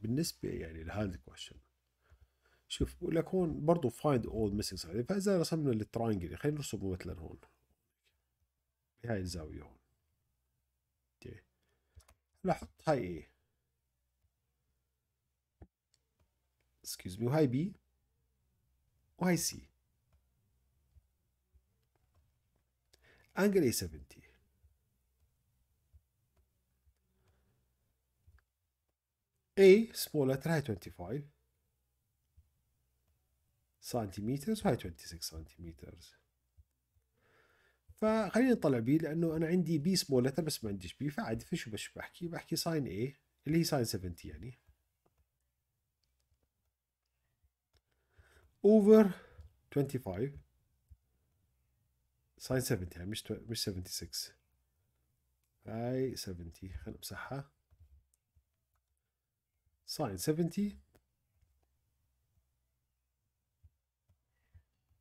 بالنسبه يعني لهذا الكويشن شوف بقول لك هون برضه فايند اول ميسنج سايد فاذا رسمنا التراينجل خلينا نرسمه مثلا هون بهاي الزاويه هون اوكي هلا هاي ايه اكسكيوز مي وهاي بي وهاي سي انجل اي 70 A سمولت هي 25 سنتيمتر وهاي 26 سنتيمتر فخلينا نطلع بي لانه انا عندي بي سمول بس ما عنديش بي فعادي فشو بس بحكي بحكي ساين اي اللي هي ساين 70 يعني اوفر 25 ساين 70 يعني مش مش 76 هاي 70 خلينا نمسحها sine 70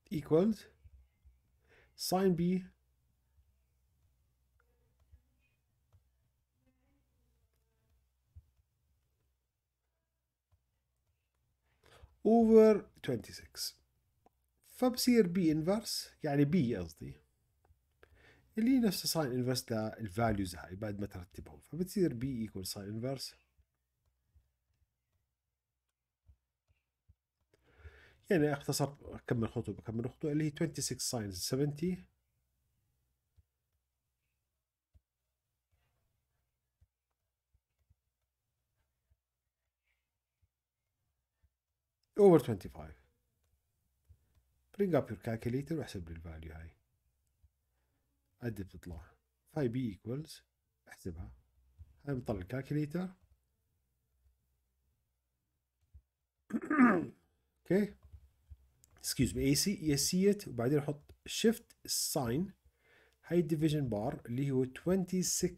equals sine b over 26 فبصير b inverse يعني b قصدي اللي نفس ساين انفرس للفاليوز هاي بعد ما ترتبهم فبتصير b equal ساين inverse يعني اختصر اكمل خطوه بكمل خطوه اللي هي 26 ساينز 70 over 25 bring up your calculator واحسب لي الفاليو هاي قد بتطلع فاي بي ايكوالز احسبها هاي بطلع الكالكوليتر اوكي okay. اكسكيوز مي اي سي سي ات وبعدين احط شيفت ساين هاي الديفيجن بار اللي هو 26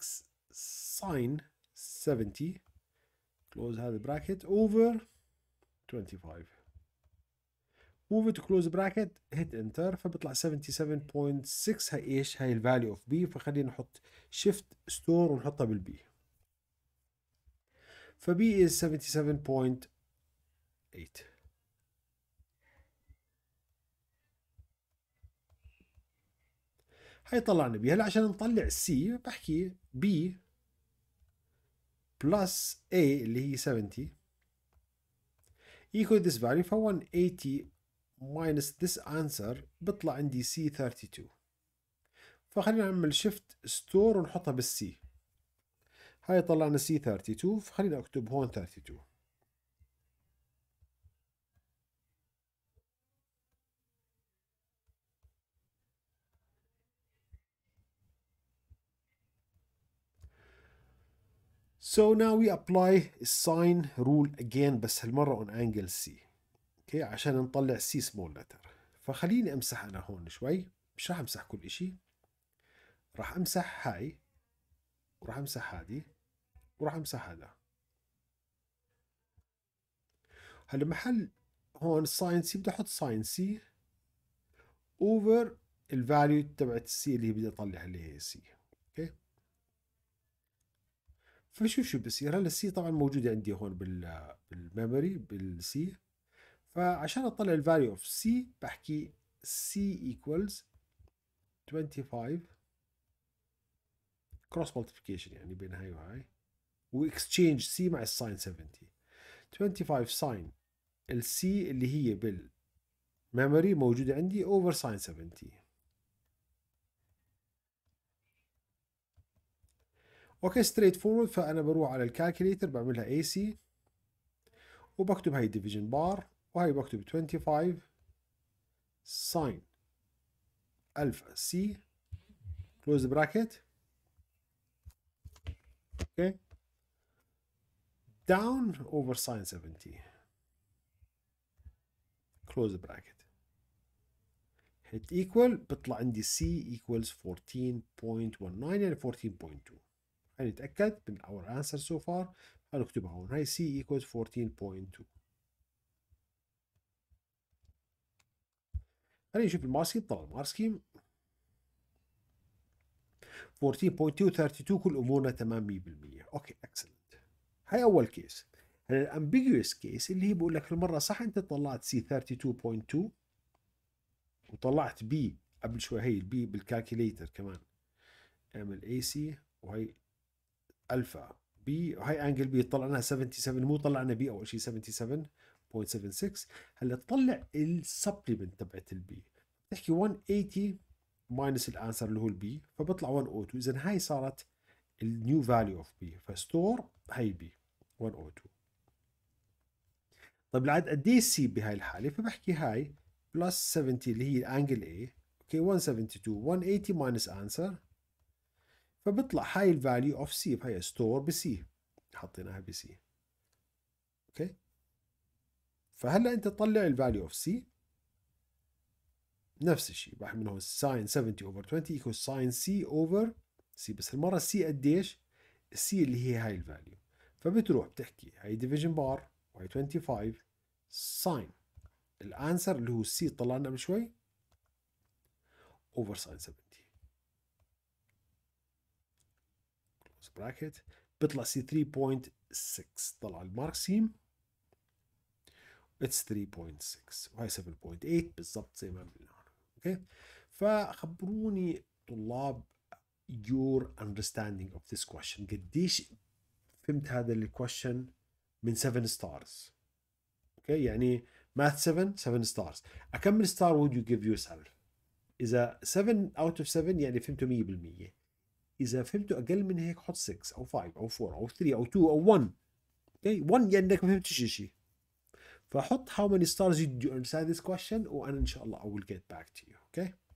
ساين 70 كلوز هذا البراكت اوفر 25 موف تو كلوز براكت هيت انتر فبيطلع 77.6 هاي ايش هاي الفاليو اوف بي فخلينا نحط شيفت ستور ونحطها بالبي فبي از 77.8 هاي طلعنا بي هلا عشان نطلع السي بحكي بي بلس A اللي هي 70 equal ذس فاليو ف 180 ماينس this answer بيطلع عندي سي 32 فخلينا نعمل شيفت ستور ونحطها بالسي هاي طلعنا سي 32 فخلينا اكتب هون 32 So now we apply sine rule again بس هالمرة on angle C. اوكي okay, عشان نطلع C small letter. فخليني امسح انا هون شوي مش راح امسح كل اشي. راح امسح هاي وراح امسح هذه وراح امسح هذا. هلا محل هون ساين سي بدي احط ساين سي اوفر الفاليو تبعت السي اللي بدي اطلعها اللي هي سي اوكي okay. فشوف شو بصير يعني، هلا السي طبعا موجوده عندي هون بالميموري بالسي فعشان اطلع الفاليو اوف سي بحكي سي ايكوالز 25 كروس مالتيبيكيشن يعني بين هاي وهاي واكستشينج سي مع الساين 70 25 ساين السي اللي هي بالميموري موجوده عندي اوفر ساين 70 اوكي ستريت فورورد فانا بروح على الكالكوليتر بعملها اي سي وبكتب هاي ديفيجن بار وهي بكتب 25 ساين الفا سي كلوز براكت اوكي داون اوفر ساين 70 كلوز براكت هيت ايكوال بيطلع عندي سي ايكوالز 14.19 يعني 14.2 هنتأكد من our answer so far هنكتبها هون هاي C equals 14.2 خلينا نشوف المارسكيم طبعا المارسكيم 14.2 32 كل امورنا تمام 100% اوكي اكسلنت هاي اول كيس هلا الامبيجوس كيس اللي هي بقول لك المره صح انت طلعت سي 32.2 وطلعت بي قبل شوي هي البي بالكالكوليتر كمان اعمل اي سي وهي الفا بي هاي انجل بي طلع لنا 77 مو طلع لنا بي او شيء 77.76 هلا تطلع السبلمنت تبعت البي بتحكي 180 ماينس الانسر اللي هو البي فبطلع 102 اذا هاي صارت النيو فاليو اوف بي فستور هاي بي 102 طيب العد قد ايه سي بهاي الحاله فبحكي هاي بلس 70 اللي هي الانجل اي اوكي 172 180 ماينس انسر فبيطلع هاي الفاليو اوف سي هاي ستور بسي حطيناها بسي اوكي فهلا انت تطلع الفاليو اوف سي نفس الشيء من هون ساين 70 اوفر 20 ايكو ساين سي اوفر سي بس المره سي قديش؟ السي اللي هي هاي الفاليو فبتروح بتحكي هاي ديفيجن بار وهي 25 ساين الانسر اللي هو سي طلعنا قبل شوي اوفر ساين 70 براكت بيطلع سي 3.6 طلع المارك سيم اتس 3.6 وهي 7.8 بالضبط زي ما عملنا اوكي فخبروني طلاب your understanding of this question قديش فهمت هذا الكويشن من 7 ستارز اوكي يعني math 7 7 ستارز اكمل ستار would you give yourself اذا 7 out of 7 يعني فهمته 100% اذا فهمته اقل من هيك حط 6 او 5 او 4 او 3 او 2 او 1 اوكي 1 يعني انك ما فهمتش شيء فحط how many stars did you answer this question وانا ان شاء الله I will get back to you okay